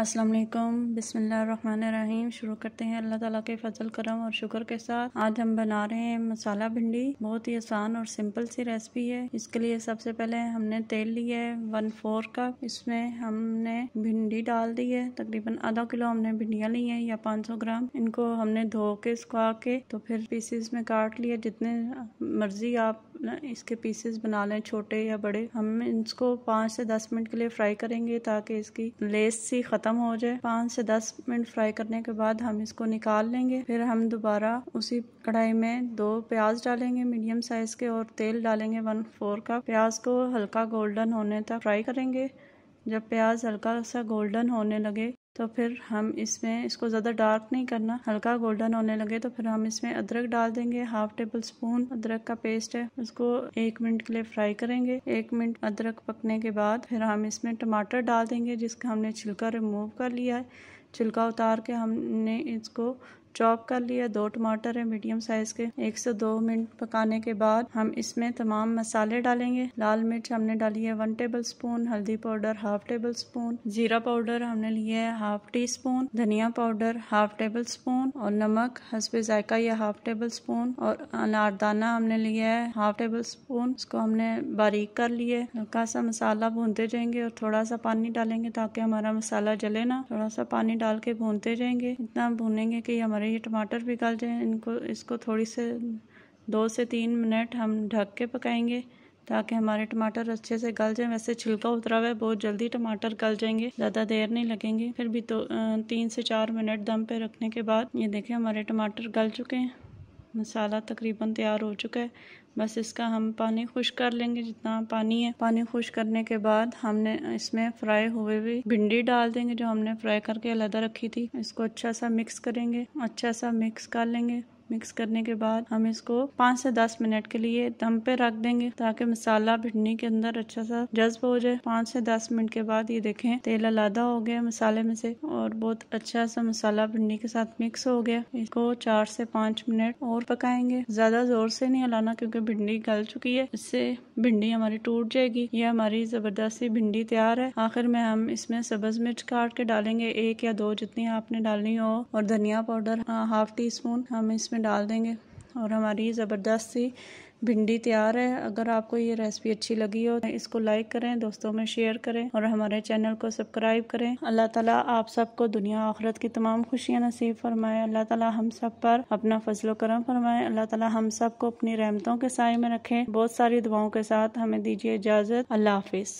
अस्सलाम वालेकुम बिस्मिल्लाहिर्रहमानिर्रहीम शुरू करते हैं अल्लाह ताला के फजल करम और शुक्र के साथ आज हम बना रहे हैं मसाला भिंडी बहुत ही आसान और सिंपल सी रेसिपी है इसके लिए सबसे पहले हमने तेल लिया है वन फोर कप इसमें हमने भिंडी डाल दी है तकरीबन आधा किलो हमने भिंडियाँ ली हैं या 500 ग्राम इनको हमने धो के सुखा के तो फिर पीसेस में काट लिए जितने मर्जी आप इसके पीसेस बना लें छोटे या बड़े हम इसको पाँच से दस मिनट के लिए फ्राई करेंगे ताकि इसकी लेस सी ख़त्म ख़त्म हो जाए पाँच से दस मिनट फ्राई करने के बाद हम इसको निकाल लेंगे फिर हम दोबारा उसी कढ़ाई में दो प्याज डालेंगे मीडियम साइज़ के और तेल डालेंगे वन फोर का प्याज को हल्का गोल्डन होने तक फ्राई करेंगे जब प्याज हल्का सा गोल्डन होने लगे तो फिर हम इसमें इसको ज़्यादा डार्क नहीं करना हल्का गोल्डन होने लगे तो फिर हम इसमें अदरक डाल देंगे हाफ टेबल स्पून अदरक का पेस्ट है उसको एक मिनट के लिए फ्राई करेंगे एक मिनट अदरक पकने के बाद फिर हम इसमें टमाटर डाल देंगे जिसका हमने छिलका रिमूव कर लिया है छिलका उतार के हमने इसको चॉप कर लिया दो टमाटर है मीडियम साइज के एक से दो मिनट पकाने के बाद हम इसमें तमाम मसाले डालेंगे लाल मिर्च हमने डाली है वन टेबल स्पून हल्दी पाउडर हाफ टेबल स्पून जीरा पाउडर हमने लिया है हाफ टी स्पून धनिया पाउडर हाफ टेबल स्पून और नमक हसबे जायका या हाफ टेबल स्पून और अनारदाना हमने लिया है हाफ टेबल स्पून उसको हमने बारीक कर लिए हल्का सा मसाला भूनते जाएंगे और थोड़ा सा पानी डालेंगे ताकि हमारा मसाला जले ना थोड़ा सा पानी डाल के भूनते जाएंगे इतना भूनेंगे कि हमारे ये टमाटर भी गल जाएँ इनको इसको थोड़ी से दो से तीन मिनट हम ढक के पकाएंगे ताकि हमारे टमाटर अच्छे से गल जाएं वैसे छिलका उतरा हुआ है बहुत जल्दी टमाटर गल जाएंगे ज़्यादा देर नहीं लगेंगे फिर भी तो तीन से चार मिनट दम पे रखने के बाद ये देखें हमारे टमाटर गल चुके हैं मसाला तकरीबन तैयार हो चुका है बस इसका हम पानी खुश कर लेंगे जितना पानी है पानी खुश करने के बाद हमने इसमें फ्राई हुए हुई भिंडी डाल देंगे जो हमने फ्राई करके अलहदा रखी थी इसको अच्छा सा मिक्स करेंगे अच्छा सा मिक्स कर लेंगे मिक्स करने के बाद हम इसको पाँच से दस मिनट के लिए दम पे रख देंगे ताकि मसाला भिंडी के अंदर अच्छा सा जज्ब हो जाए पाँच से दस मिनट के बाद ये देखें तेल अलादा हो गया मसाले में से और बहुत अच्छा सा मसाला भिंडी के साथ मिक्स हो गया इसको चार से पाँच मिनट और पकाएंगे ज्यादा जोर से नहीं हलाना क्योंकि भिंडी गल चुकी है इससे भिंडी हमारी टूट जाएगी ये हमारी जबरदस्ती भिंडी तैयार है आखिर में हम इसमें सब्ज मिर्च काट के डालेंगे एक या दो जितनी आपने डालनी हो और धनिया पाउडर हाँ, हाफ टी स्पून हम इसमें में डाल देंगे और हमारी ज़बरदस्त सी भिंडी तैयार है अगर आपको ये रेसिपी अच्छी लगी हो तो इसको लाइक करें दोस्तों में शेयर करें और हमारे चैनल को सब्सक्राइब करें अल्लाह ताला आप सबको दुनिया आखरत की तमाम खुशियां नसीब फरमाए अल्लाह ताला हम सब पर अपना फजल करम फरमाए अल्लाह ताला हम सबको अपनी रहमतों के साय में रखें बहुत सारी दुआओं के साथ हमें दीजिए इजाज़त अल्लाह हाफिज़